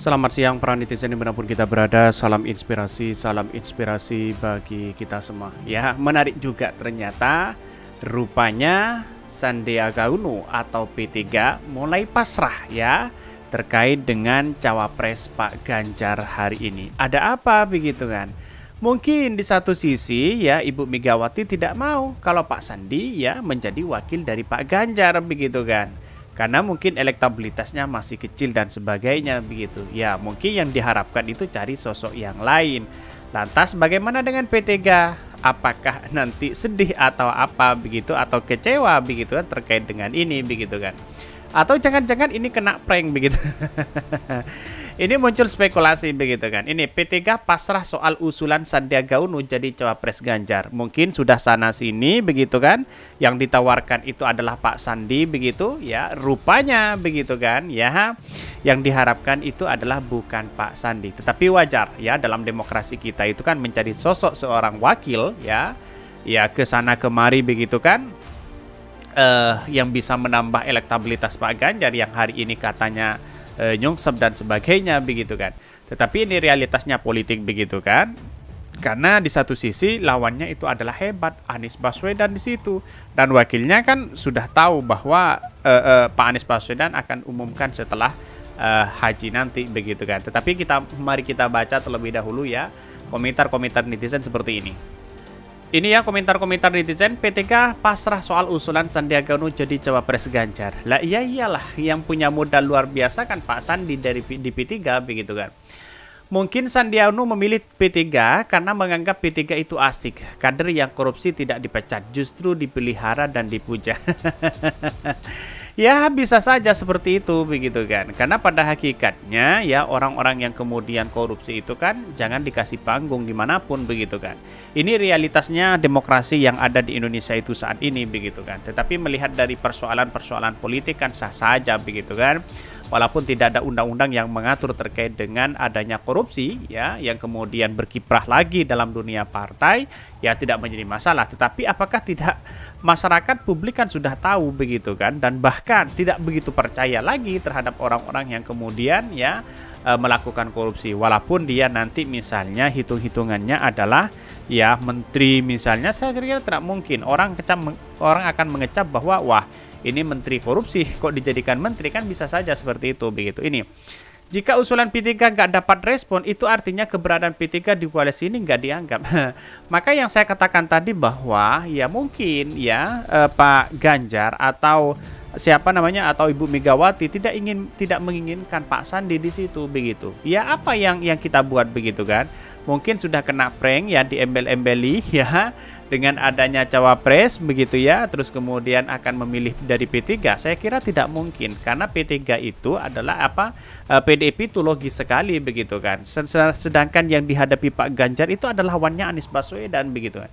Selamat siang para netizen dimanapun kita berada Salam inspirasi, salam inspirasi bagi kita semua Ya menarik juga ternyata Rupanya Sandiaga Uno atau P3 mulai pasrah ya Terkait dengan cawapres Pak Ganjar hari ini Ada apa begitu kan? Mungkin di satu sisi ya Ibu Megawati tidak mau kalau Pak Sandi ya menjadi wakil dari Pak Ganjar begitu kan karena mungkin elektabilitasnya masih kecil dan sebagainya begitu. Ya, mungkin yang diharapkan itu cari sosok yang lain. Lantas bagaimana dengan P3? Apakah nanti sedih atau apa begitu atau kecewa begitu kan terkait dengan ini begitu kan? Atau jangan-jangan ini kena prank begitu. Ini muncul spekulasi begitu kan. Ini P3 pasrah soal usulan Sandiaga Uno jadi cawapres Ganjar. Mungkin sudah sana sini begitu kan. Yang ditawarkan itu adalah Pak Sandi begitu ya. Rupanya begitu kan ya. Yang diharapkan itu adalah bukan Pak Sandi. Tetapi wajar ya dalam demokrasi kita itu kan menjadi sosok seorang wakil ya. Ya ke sana kemari begitu kan uh, yang bisa menambah elektabilitas Pak Ganjar yang hari ini katanya e, eh, nyungsep dan sebagainya begitu kan. Tetapi ini realitasnya politik begitu kan. Karena di satu sisi lawannya itu adalah hebat Anies Baswedan di situ dan wakilnya kan sudah tahu bahwa e, e, Pak Anies Baswedan akan umumkan setelah e, haji nanti begitu kan. Tetapi kita mari kita baca terlebih dahulu ya komentar-komentar netizen seperti ini. Ini ya komentar-komentar netizen PTK pasrah soal usulan Sandiaga Uno jadi cawapres Ganjar. Lah iya iyalah yang punya modal luar biasa kan Pak Sandi dari di P3 begitu kan. Mungkin Sandiaga Uno memilih P3 karena menganggap P3 itu asik. Kader yang korupsi tidak dipecat, justru dipelihara dan dipuja. Ya bisa saja seperti itu begitu kan. Karena pada hakikatnya ya orang-orang yang kemudian korupsi itu kan jangan dikasih panggung dimanapun begitu kan. Ini realitasnya demokrasi yang ada di Indonesia itu saat ini begitu kan. Tetapi melihat dari persoalan-persoalan politik kan sah saja begitu kan walaupun tidak ada undang-undang yang mengatur terkait dengan adanya korupsi ya yang kemudian berkiprah lagi dalam dunia partai ya tidak menjadi masalah tetapi apakah tidak masyarakat publik kan sudah tahu begitu kan dan bahkan tidak begitu percaya lagi terhadap orang-orang yang kemudian ya eh, melakukan korupsi walaupun dia nanti misalnya hitung-hitungannya adalah ya menteri misalnya saya kira tidak mungkin orang kecam, orang akan mengecap bahwa wah ini menteri korupsi kok dijadikan menteri kan bisa saja seperti itu begitu ini jika usulan P3 nggak dapat respon, itu artinya keberadaan P3 di koalisi ini nggak dianggap. Maka yang saya katakan tadi bahwa ya mungkin ya eh, Pak Ganjar atau siapa namanya atau Ibu Megawati tidak ingin tidak menginginkan Pak Sandi di situ begitu. Ya apa yang yang kita buat begitu kan? Mungkin sudah kena prank ya di embel embeli ya dengan adanya cawapres begitu ya terus kemudian akan memilih dari P3 saya kira tidak mungkin karena P3 itu adalah apa PDIP eh, itu logis sekali begitu kan sedangkan yang dihadapi Pak Ganjar itu adalah lawannya Anies Baswedan begitu kan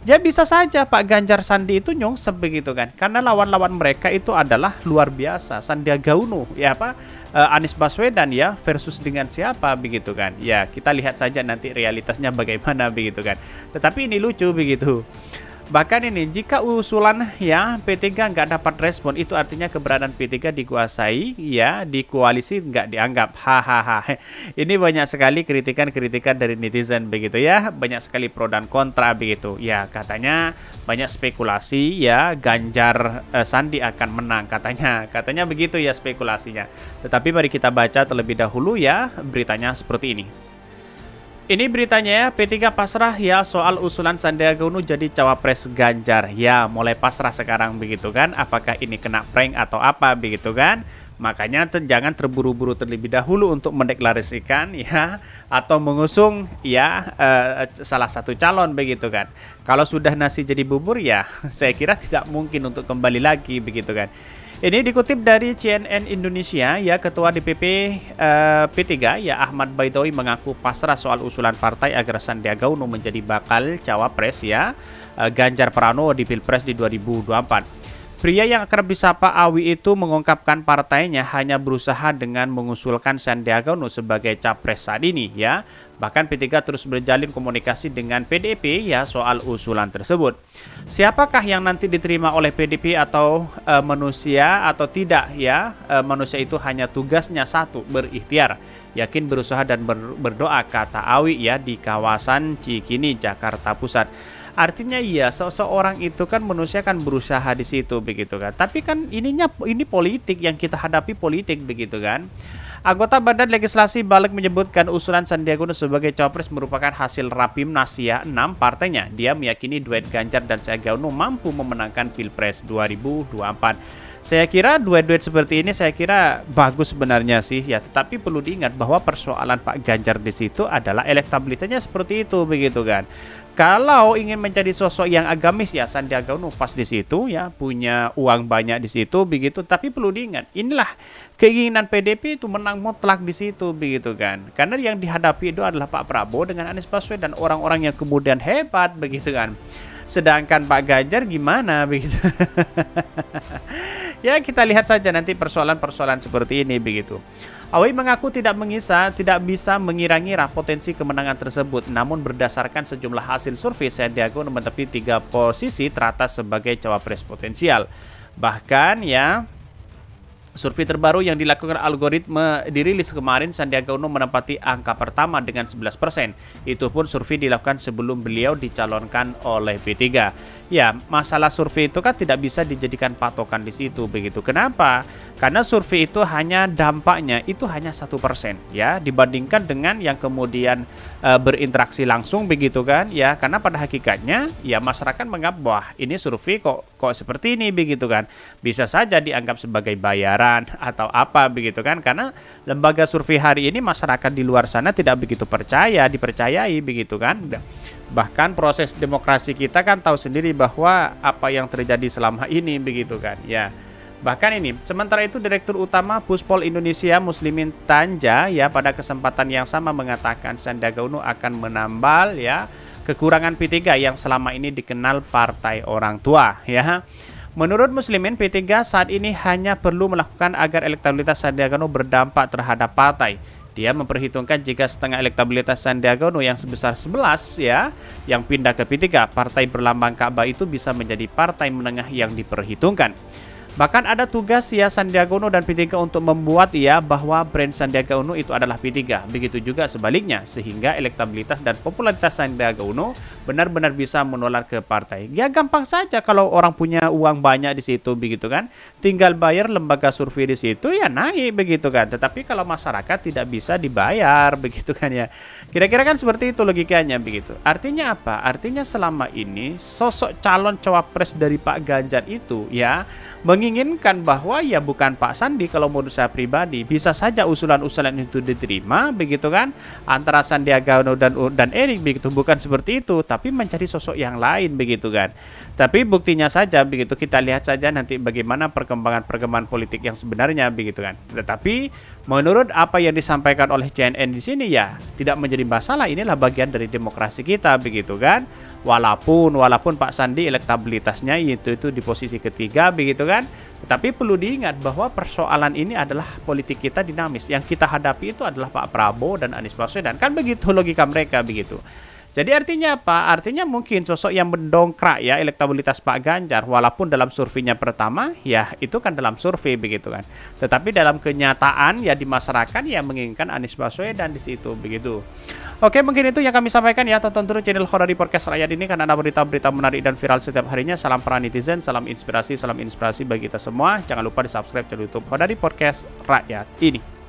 Ya bisa saja Pak Ganjar Sandi itu nyongsep begitu kan Karena lawan-lawan mereka itu adalah luar biasa Sandiaga Uno ya apa eh, Anies Baswedan ya versus dengan siapa begitu kan Ya kita lihat saja nanti realitasnya bagaimana begitu kan Tetapi ini lucu begitu Bahkan ini, jika usulan ya P3 nggak dapat respon, itu artinya keberadaan P3 dikuasai, ya di koalisi nggak dianggap. Hahaha. ini banyak sekali kritikan-kritikan dari netizen begitu ya, banyak sekali pro dan kontra begitu. Ya katanya banyak spekulasi ya Ganjar eh, Sandi akan menang katanya, katanya begitu ya spekulasinya. Tetapi mari kita baca terlebih dahulu ya beritanya seperti ini. Ini beritanya ya P3 pasrah ya soal usulan Sandiaga Uno jadi cawapres Ganjar. Ya, mulai pasrah sekarang begitu kan? Apakah ini kena prank atau apa begitu kan? Makanya jangan terburu-buru terlebih dahulu untuk mendeklarasikan ya atau mengusung ya eh, salah satu calon begitu kan. Kalau sudah nasi jadi bubur ya saya kira tidak mungkin untuk kembali lagi begitu kan. Ini dikutip dari CNN Indonesia, ya Ketua DPP eh, P3, ya Ahmad Baidowi mengaku pasrah soal usulan partai agar Sandiaga Uno menjadi bakal cawapres ya eh, Ganjar Pranowo di Pilpres di 2024. Pria yang akrab disapa Awi itu mengungkapkan partainya hanya berusaha dengan mengusulkan Sandiaga Uno sebagai capres saat ini ya. Bahkan P3 terus berjalin komunikasi dengan PDIP ya soal usulan tersebut. Siapakah yang nanti diterima oleh PDIP atau e, manusia atau tidak ya? E, manusia itu hanya tugasnya satu, berikhtiar. Yakin berusaha dan ber, berdoa kata Awi ya di kawasan Cikini, Jakarta Pusat. Artinya iya, seseorang itu kan manusia kan berusaha di situ begitu kan. Tapi kan ininya ini politik yang kita hadapi politik begitu kan. Anggota Badan Legislasi Balik menyebutkan usulan Sandiaga Uno sebagai cawapres merupakan hasil Rapimnas ya 6 partainya. Dia meyakini duet Ganjar dan Sandiaga Uno mampu memenangkan Pilpres 2024. Saya kira duet-duet seperti ini saya kira bagus sebenarnya sih ya, tetapi perlu diingat bahwa persoalan Pak Ganjar di situ adalah elektabilitasnya seperti itu begitu kan. Kalau ingin menjadi sosok yang agamis ya Sandiaga Uno pas di situ ya punya uang banyak di situ begitu tapi perlu diingat inilah keinginan PDP itu menang mutlak di situ begitu kan karena yang dihadapi itu adalah Pak Prabowo dengan Anies Baswedan orang-orang yang kemudian hebat begitu kan Sedangkan Pak Ganjar gimana begitu? ya kita lihat saja nanti persoalan-persoalan seperti ini begitu. Awi mengaku tidak mengisah, tidak bisa mengira-ngira potensi kemenangan tersebut. Namun berdasarkan sejumlah hasil survei, Sandiaga menempati tiga posisi teratas sebagai cawapres potensial. Bahkan ya, Survei terbaru yang dilakukan algoritma dirilis kemarin, Sandiaga Uno menempati angka pertama dengan 11 persen. Itu pun survei dilakukan sebelum beliau dicalonkan oleh P3. Ya, masalah survei itu kan tidak bisa dijadikan patokan di situ begitu. Kenapa? Karena survei itu hanya dampaknya itu hanya satu persen ya dibandingkan dengan yang kemudian e, berinteraksi langsung begitu kan ya. Karena pada hakikatnya ya masyarakat menganggap wah ini survei kok kok seperti ini begitu kan. Bisa saja dianggap sebagai bayar atau apa begitu kan karena lembaga survei hari ini masyarakat di luar sana tidak begitu percaya dipercayai begitu kan bahkan proses demokrasi kita kan tahu sendiri bahwa apa yang terjadi selama ini begitu kan ya Bahkan ini, sementara itu Direktur Utama Puspol Indonesia Muslimin Tanja ya pada kesempatan yang sama mengatakan Sandiaga Uno akan menambal ya kekurangan P3 yang selama ini dikenal partai orang tua ya. Menurut Muslimin, P3 saat ini hanya perlu melakukan agar elektabilitas Sandiaga Uno berdampak terhadap partai. Dia memperhitungkan jika setengah elektabilitas Sandiaga Uno yang sebesar 11 ya, yang pindah ke P3, partai berlambang Ka'bah itu bisa menjadi partai menengah yang diperhitungkan. Bahkan ada tugas ya Sandiaga Uno dan P3 untuk membuat ya bahwa brand Sandiaga Uno itu adalah P3. Begitu juga sebaliknya, sehingga elektabilitas dan popularitas Sandiaga Uno benar-benar bisa menular ke partai. Ya gampang saja kalau orang punya uang banyak di situ begitu kan. Tinggal bayar lembaga survei di situ ya naik begitu kan. Tetapi kalau masyarakat tidak bisa dibayar begitu kan ya. Kira-kira kan seperti itu logikanya begitu. Artinya apa? Artinya selama ini sosok calon cawapres dari Pak Ganjar itu ya mengingat menginginkan bahwa ya bukan Pak Sandi kalau menurut saya pribadi bisa saja usulan-usulan itu diterima begitu kan antara Sandiaga Uno dan dan Erik begitu bukan seperti itu tapi mencari sosok yang lain begitu kan tapi buktinya saja begitu kita lihat saja nanti bagaimana perkembangan perkembangan politik yang sebenarnya begitu kan tetapi Menurut apa yang disampaikan oleh CNN di sini ya, tidak menjadi masalah. Inilah bagian dari demokrasi kita begitu kan. Walaupun walaupun Pak Sandi elektabilitasnya itu itu di posisi ketiga begitu kan. Tapi perlu diingat bahwa persoalan ini adalah politik kita dinamis. Yang kita hadapi itu adalah Pak Prabowo dan Anies Baswedan. Kan begitu logika mereka begitu. Jadi artinya apa? Artinya mungkin sosok yang mendongkrak ya elektabilitas Pak Ganjar walaupun dalam surveinya pertama ya itu kan dalam survei begitu kan. Tetapi dalam kenyataan ya di masyarakat yang menginginkan Anies Baswedan di situ begitu. Oke mungkin itu yang kami sampaikan ya tonton terus channel Horari Podcast Rakyat ini karena ada berita-berita menarik dan viral setiap harinya. Salam para netizen, salam inspirasi, salam inspirasi bagi kita semua. Jangan lupa di subscribe channel YouTube Horari Podcast Rakyat ini.